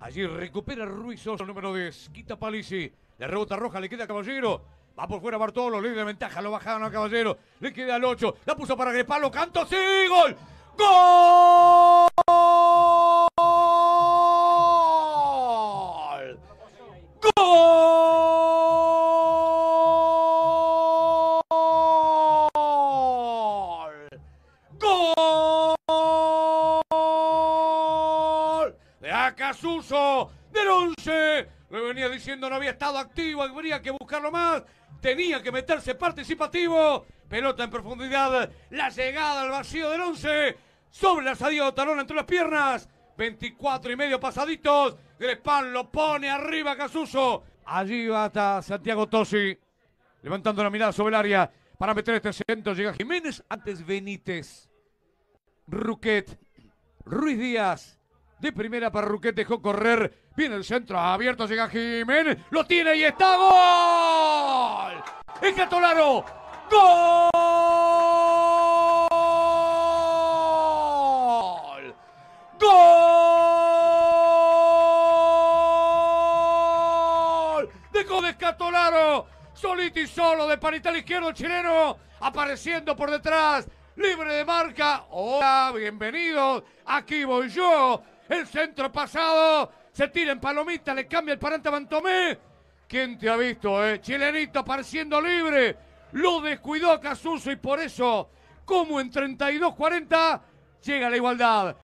Allí recupera Ruiz número 10. Quita Palisi. La rebota roja le queda Caballero. Va por fuera Bartolo. Le de ventaja. Lo bajaron a Caballero. Le queda al 8. La puso para Grepalo. Canto. Sí. Gol. Gol. A Acasuso, del 11. Le venía diciendo no había estado activo, habría que buscarlo más. Tenía que meterse participativo. Pelota en profundidad. La llegada al vacío del 11. Sobre la salida de Talón entre las piernas. 24 y medio pasaditos. pan lo pone arriba Casuso. Allí va hasta Santiago Tosi. Levantando la mirada sobre el área. Para meter este centro llega Jiménez. Antes Benítez. Ruquet. Ruiz Díaz de primera para Ruquet, dejó correr, viene el centro abierto, llega Jiménez, lo tiene y está gol. Escatolaro. gol. Gol. Dejó de Catolaro, solito y solo de parital izquierdo chileno, apareciendo por detrás libre de marca. Hola, bienvenidos. Aquí voy yo el centro pasado, se tira en palomita, le cambia el parante a Bantomé. ¿Quién te ha visto, eh? Chilenito pareciendo libre, lo descuidó Casuso y por eso, como en 32-40, llega la igualdad.